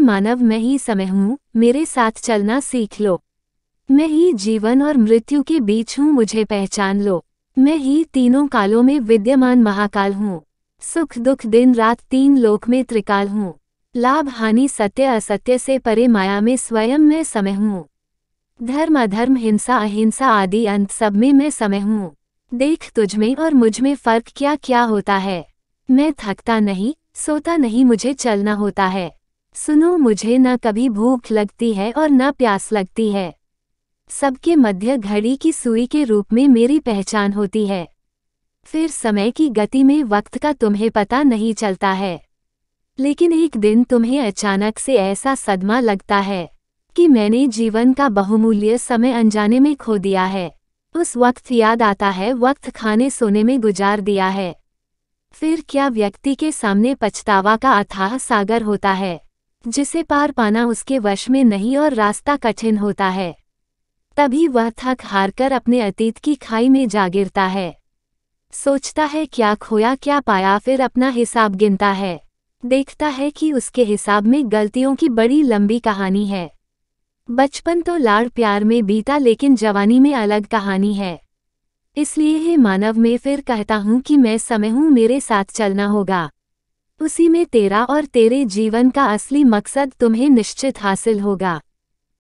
मानव मैं ही समय हूँ मेरे साथ चलना सीख लो मैं ही जीवन और मृत्यु के बीच हूँ मुझे पहचान लो मैं ही तीनों कालों में विद्यमान महाकाल हूँ सुख दुख दिन रात तीन लोक में त्रिकाल हूँ लाभ हानि सत्य असत्य से परे माया में स्वयं मैं समय हूँ धर्म अधर्म हिंसा अहिंसा आदि अंत सब में मैं समय हूँ देख तुझमें और मुझ में फ़र्क क्या क्या होता है मैं थकता नहीं सोता नहीं मुझे चलना होता है सुनो मुझे न कभी भूख लगती है और न प्यास लगती है सबके मध्य घड़ी की सुई के रूप में मेरी पहचान होती है फिर समय की गति में वक्त का तुम्हें पता नहीं चलता है लेकिन एक दिन तुम्हें अचानक से ऐसा सदमा लगता है कि मैंने जीवन का बहुमूल्य समय अनजाने में खो दिया है उस वक्त याद आता है वक्त खाने सोने में गुजार दिया है फिर क्या व्यक्ति के सामने पछतावा का अथाह सागर होता है जिसे पार पाना उसके वश में नहीं और रास्ता कठिन होता है तभी वह थक हार कर अपने अतीत की खाई में जा गिरता है सोचता है क्या खोया क्या पाया फिर अपना हिसाब गिनता है देखता है कि उसके हिसाब में गलतियों की बड़ी लंबी कहानी है बचपन तो लाड़ प्यार में बीता लेकिन जवानी में अलग कहानी है इसलिए ही मानव में फिर कहता हूँ कि मैं समय हूँ मेरे साथ चलना होगा उसी में तेरा और तेरे जीवन का असली मकसद तुम्हें निश्चित हासिल होगा